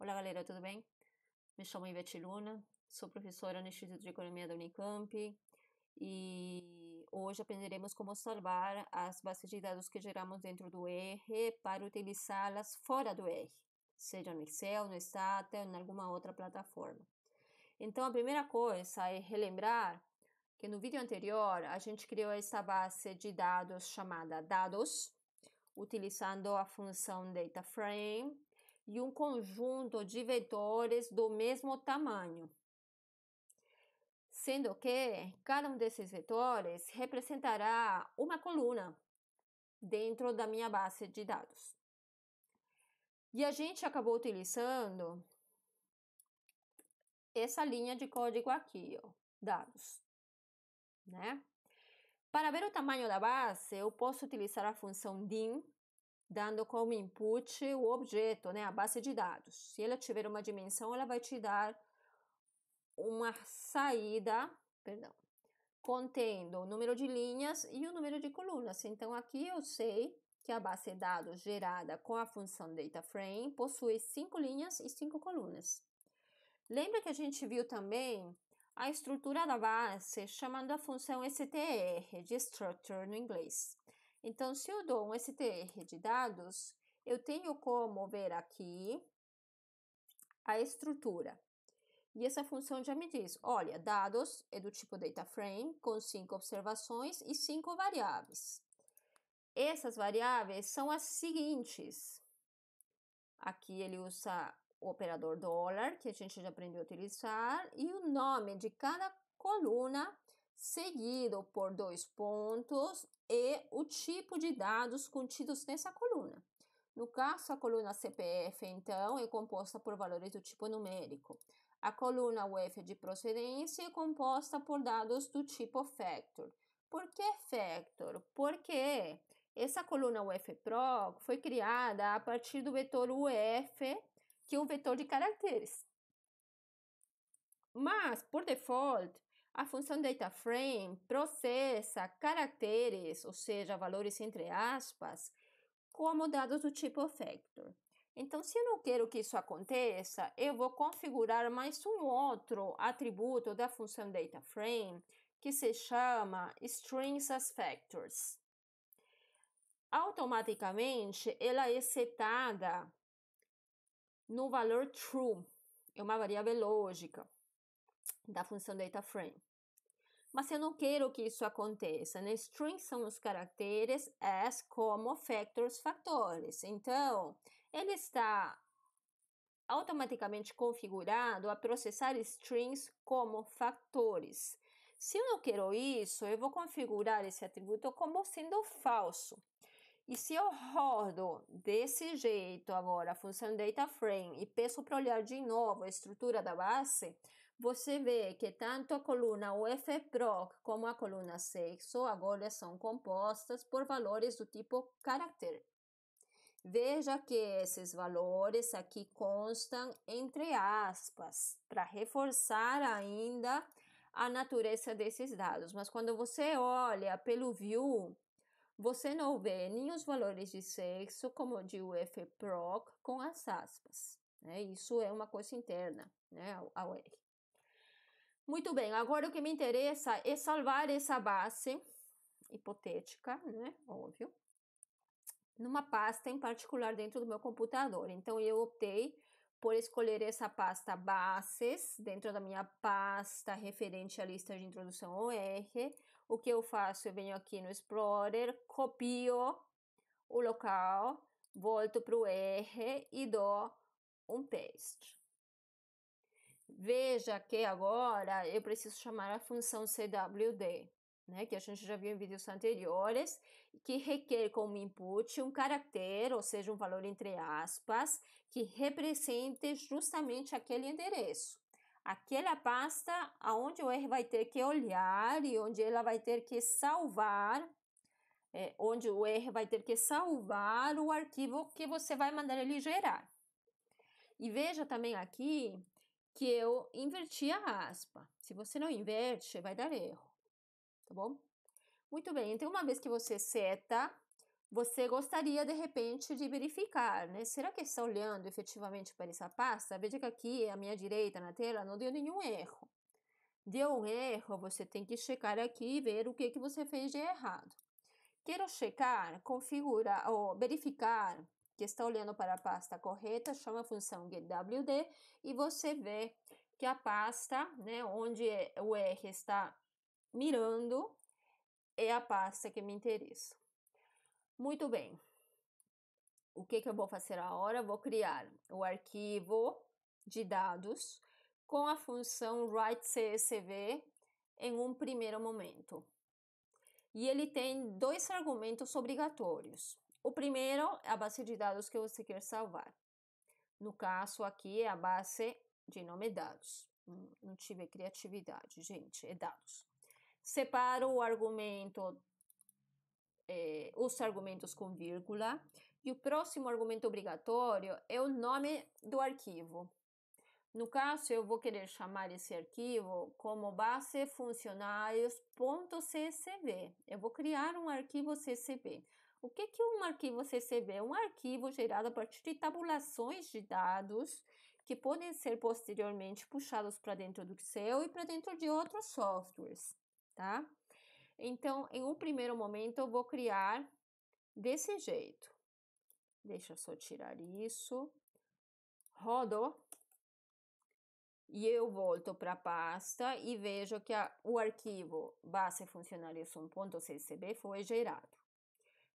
Olá, galera, tudo bem? Me chamo Ivete Luna, sou professora no Instituto de Economia da Unicamp e hoje aprenderemos como salvar as bases de dados que geramos dentro do R para utilizá-las fora do R, seja no Excel, no Stata ou em alguma outra plataforma. Então, a primeira coisa é relembrar que no vídeo anterior a gente criou esta base de dados chamada dados, utilizando a função data frame e um conjunto de vetores do mesmo tamanho, sendo que cada um desses vetores representará uma coluna dentro da minha base de dados. E a gente acabou utilizando essa linha de código aqui, ó, dados, né? Para ver o tamanho da base, eu posso utilizar a função din dando como input o objeto, né, a base de dados. Se ela tiver uma dimensão, ela vai te dar uma saída, perdão, contendo o número de linhas e o número de colunas. Então aqui eu sei que a base de dados gerada com a função DataFrame possui cinco linhas e cinco colunas. Lembra que a gente viu também a estrutura da base chamando a função str, de structure no inglês. Então, se eu dou um str de dados, eu tenho como ver aqui a estrutura. E essa função já me diz, olha, dados é do tipo data frame com cinco observações e cinco variáveis. Essas variáveis são as seguintes. Aqui ele usa o operador dólar, que a gente já aprendeu a utilizar, e o nome de cada coluna seguido por dois pontos e o tipo de dados contidos nessa coluna. No caso, a coluna CPF, então, é composta por valores do tipo numérico. A coluna UF é de procedência é composta por dados do tipo Factor. Por que Factor? Porque essa coluna UF foi criada a partir do vetor UF, que é um vetor de caracteres. Mas, por default, a função DataFrame processa caracteres, ou seja, valores entre aspas, como dados do tipo Factor. Então, se eu não quero que isso aconteça, eu vou configurar mais um outro atributo da função DataFrame que se chama Strings as Factors. Automaticamente, ela é setada no valor true, é uma variável lógica da função dataFrame. Mas eu não quero que isso aconteça, né? Strings são os caracteres, as como factors, fatores. Então, ele está automaticamente configurado a processar strings como fatores. Se eu não quero isso, eu vou configurar esse atributo como sendo falso. E se eu rodo desse jeito agora a função dataFrame e peço para olhar de novo a estrutura da base, você vê que tanto a coluna UFProc como a coluna sexo agora são compostas por valores do tipo caráter. Veja que esses valores aqui constam entre aspas, para reforçar ainda a natureza desses dados. Mas quando você olha pelo view, você não vê nem os valores de sexo, como de UFProc com as aspas. Né? Isso é uma coisa interna né, ao R. Muito bem, agora o que me interessa é salvar essa base hipotética, né? Óbvio, numa pasta em particular dentro do meu computador. Então eu optei por escolher essa pasta bases dentro da minha pasta referente à lista de introdução OR. O que eu faço? Eu venho aqui no Explorer, copio o local, volto para o R e dou um paste. Veja que agora eu preciso chamar a função CWD, né, que a gente já viu em vídeos anteriores, que requer como input um caractere, ou seja, um valor entre aspas, que represente justamente aquele endereço. Aquela pasta aonde o R vai ter que olhar e onde ela vai ter que salvar, é, onde o R vai ter que salvar o arquivo que você vai mandar ele gerar. E veja também aqui que eu inverti a raspa. Se você não inverte, vai dar erro, tá bom? Muito bem, então uma vez que você seta, você gostaria de repente de verificar, né? Será que está olhando efetivamente para essa pasta? Veja que aqui à minha direita na tela não deu nenhum erro. Deu um erro, você tem que checar aqui e ver o que, que você fez de errado. Quero checar, configurar ou verificar que está olhando para a pasta correta, chama a função getWD e você vê que a pasta, né, onde é, o R está mirando, é a pasta que me interessa. Muito bem. O que, que eu vou fazer agora? Vou criar o arquivo de dados com a função write CSV em um primeiro momento. E ele tem dois argumentos obrigatórios. O primeiro é a base de dados que você quer é salvar. No caso aqui é a base de nome dados. Não tive criatividade, gente, é dados. Separa o argumento, é, os argumentos com vírgula. E o próximo argumento obrigatório é o nome do arquivo. No caso, eu vou querer chamar esse arquivo como base funcionários.csv. Eu vou criar um arquivo CSV. O que, que um arquivo CSV? É um arquivo gerado a partir de tabulações de dados que podem ser posteriormente puxados para dentro do Excel e para dentro de outros softwares, tá? Então, em um primeiro momento, eu vou criar desse jeito. Deixa eu só tirar isso. Rodo. E eu volto para a pasta e vejo que a, o arquivo base funcionários 1.csv foi gerado.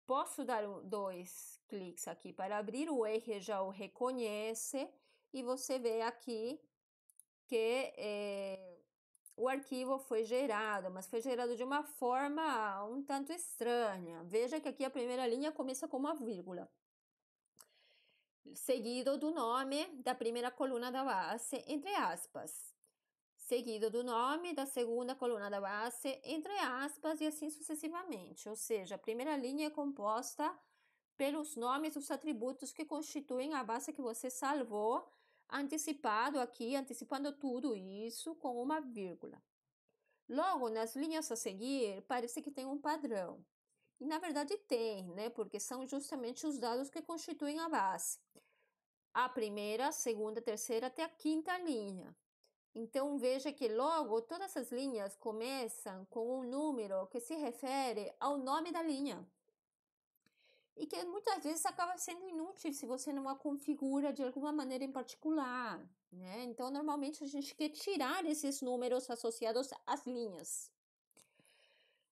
Posso dar dois cliques aqui para abrir, o R já o reconhece e você vê aqui que é, o arquivo foi gerado, mas foi gerado de uma forma um tanto estranha. Veja que aqui a primeira linha começa com uma vírgula, seguido do nome da primeira coluna da base, entre aspas seguido do nome da segunda coluna da base, entre aspas e assim sucessivamente. Ou seja, a primeira linha é composta pelos nomes dos atributos que constituem a base que você salvou, antecipado aqui, antecipando tudo isso com uma vírgula. Logo, nas linhas a seguir, parece que tem um padrão. E na verdade tem, né? Porque são justamente os dados que constituem a base. A primeira, a segunda, a terceira até a quinta linha. Então veja que logo todas essas linhas começam com um número que se refere ao nome da linha. E que muitas vezes acaba sendo inútil se você não a configura de alguma maneira em particular. Né? Então, normalmente a gente quer tirar esses números associados às linhas.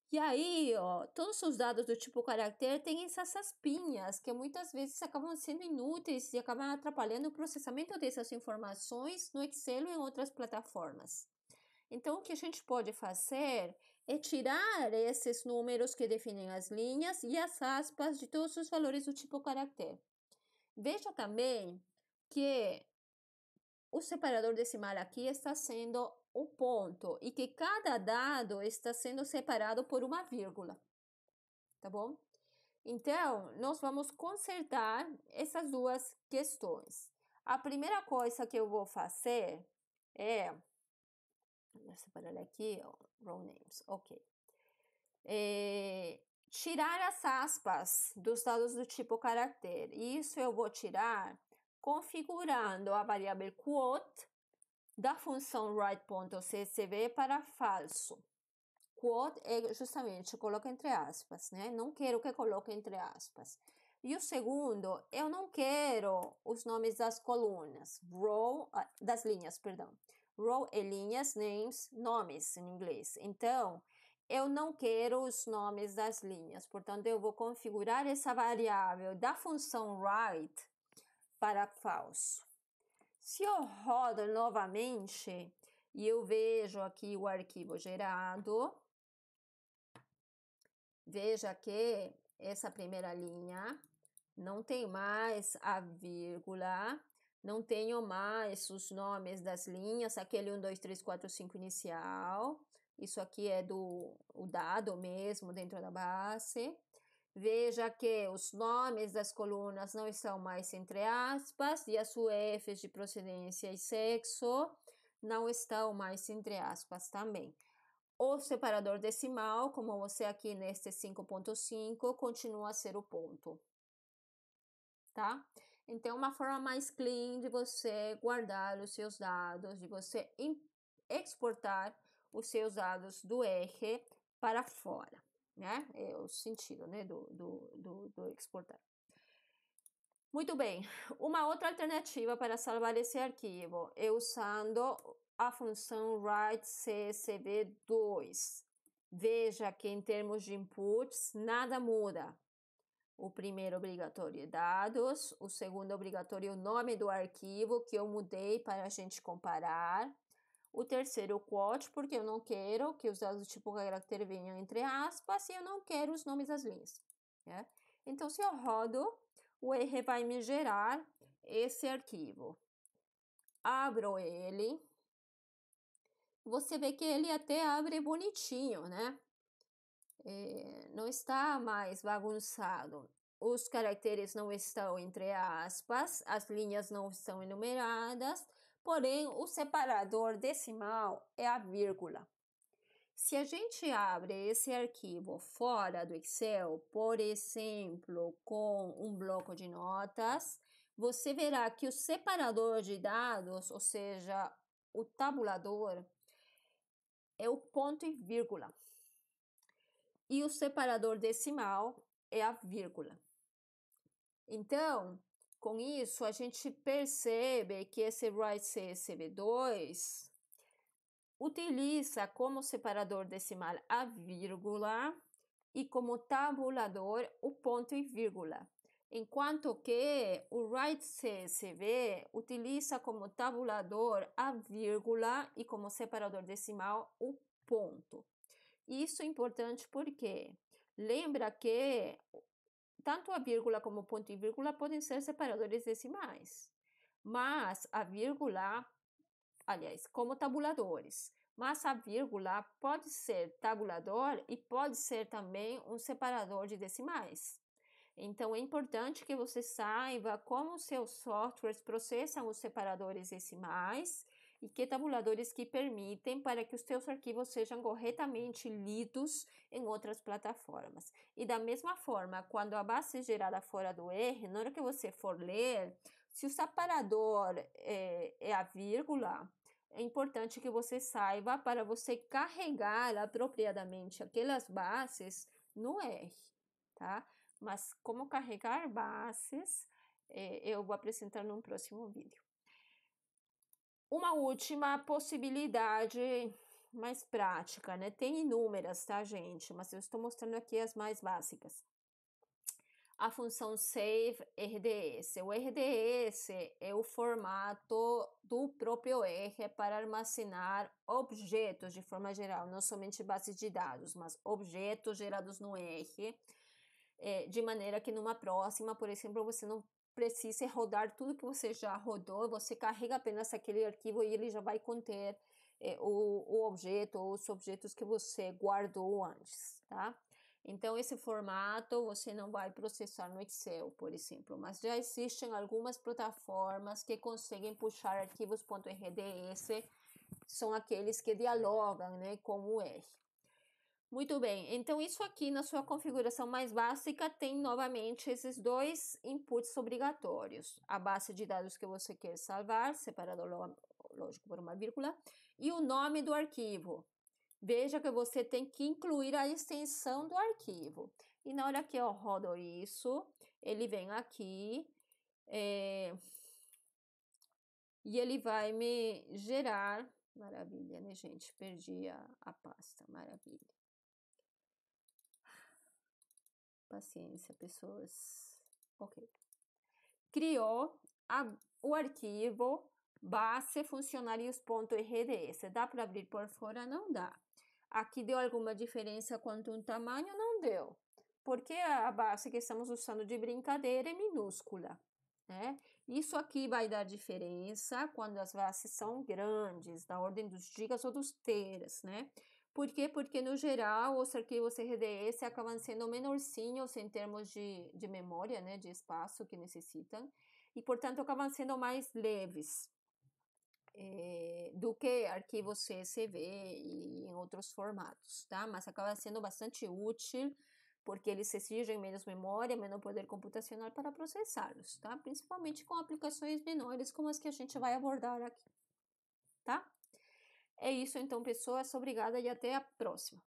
E aí, ó, todos os dados do tipo caractere têm essas aspas que muitas vezes acabam sendo inúteis e acabam atrapalhando o processamento dessas informações no Excel ou em outras plataformas. Então, o que a gente pode fazer é tirar esses números que definem as linhas e as aspas de todos os valores do tipo caractere. Veja também que o separador decimal aqui está sendo o ponto e que cada dado está sendo separado por uma vírgula, tá bom? Então, nós vamos consertar essas duas questões. A primeira coisa que eu vou fazer é... Vou separar aqui, ó, row names, ok. É, tirar as aspas dos dados do tipo caractere. Isso eu vou tirar configurando a variável quote da função write.ccv para falso. Quote é justamente, coloca entre aspas, né? Não quero que coloque entre aspas. E o segundo, eu não quero os nomes das colunas, row, ah, das linhas, perdão. Row é linhas, names, nomes em inglês. Então, eu não quero os nomes das linhas. Portanto, eu vou configurar essa variável da função write para falso. Se eu rodo novamente e eu vejo aqui o arquivo gerado, veja que essa primeira linha não tem mais a vírgula, não tenho mais os nomes das linhas, aquele 1, 2, 3, 4, 5 inicial. Isso aqui é do o dado mesmo dentro da base. Veja que os nomes das colunas não estão mais entre aspas e as UFs de procedência e sexo não estão mais entre aspas também. O separador decimal, como você aqui neste 5.5, continua a ser o ponto. Tá? Então, uma forma mais clean de você guardar os seus dados, de você exportar os seus dados do R para fora né? É o sentido, né, do, do, do, do exportar. Muito bem, uma outra alternativa para salvar esse arquivo é usando a função write csv2. Veja que em termos de inputs nada muda. O primeiro obrigatório é dados, o segundo obrigatório é o nome do arquivo que eu mudei para a gente comparar o terceiro quote, porque eu não quero que os dados do tipo caractere venham entre aspas e eu não quero os nomes das linhas. Né? Então, se eu rodo, o R vai me gerar esse arquivo. Abro ele. Você vê que ele até abre bonitinho, né? É, não está mais bagunçado. Os caracteres não estão entre aspas, as linhas não estão enumeradas, Porém, o separador decimal é a vírgula. Se a gente abre esse arquivo fora do Excel, por exemplo, com um bloco de notas, você verá que o separador de dados, ou seja, o tabulador, é o ponto e vírgula. E o separador decimal é a vírgula. Então, com isso, a gente percebe que esse write CSV2 utiliza como separador decimal a vírgula e como tabulador o ponto e vírgula, enquanto que o write CSV utiliza como tabulador a vírgula e como separador decimal o ponto. Isso é importante porque lembra que tanto a vírgula como o ponto e vírgula podem ser separadores decimais, mas a vírgula, aliás, como tabuladores, mas a vírgula pode ser tabulador e pode ser também um separador de decimais. Então é importante que você saiba como seus softwares processam os separadores decimais e que tabuladores que permitem para que os seus arquivos sejam corretamente lidos em outras plataformas. E da mesma forma, quando a base é gerada fora do R, na hora que você for ler, se o separador é, é a vírgula, é importante que você saiba para você carregar apropriadamente aquelas bases no R, tá? Mas como carregar bases, eh, eu vou apresentar num próximo vídeo. Uma última possibilidade mais prática, né? Tem inúmeras, tá, gente? Mas eu estou mostrando aqui as mais básicas. A função save RDS. O RDS é o formato do próprio R é para armazenar objetos de forma geral, não somente bases de dados, mas objetos gerados no R, eh, de maneira que numa próxima, por exemplo, você não precisa rodar tudo que você já rodou, você carrega apenas aquele arquivo e ele já vai conter é, o, o objeto ou os objetos que você guardou antes, tá? Então, esse formato você não vai processar no Excel, por exemplo, mas já existem algumas plataformas que conseguem puxar arquivos.rds, são aqueles que dialogam né, com o R. Muito bem, então isso aqui na sua configuração mais básica tem novamente esses dois inputs obrigatórios. A base de dados que você quer salvar, separado lógico por uma vírgula, e o nome do arquivo. Veja que você tem que incluir a extensão do arquivo. E na hora que eu rodo isso, ele vem aqui é, e ele vai me gerar... Maravilha, né, gente? Perdi a, a pasta, maravilha. Paciência, pessoas. Ok. Criou a, o arquivo base funcionários.rds. Dá para abrir por fora? Não dá. Aqui deu alguma diferença quanto um tamanho? Não deu. Porque a base que estamos usando de brincadeira é minúscula. Né? Isso aqui vai dar diferença quando as bases são grandes, da ordem dos gigas ou dos teras, né? Por quê? Porque, no geral, os arquivos RDS acabam sendo menorzinhos assim, em termos de, de memória, né, de espaço que necessitam, e, portanto, acabam sendo mais leves é, do que arquivos CSV e em outros formatos, tá? Mas acaba sendo bastante útil, porque eles exigem menos memória, menos poder computacional para processá-los, tá? Principalmente com aplicações menores como as que a gente vai abordar aqui. É isso então, pessoas. Obrigada e até a próxima.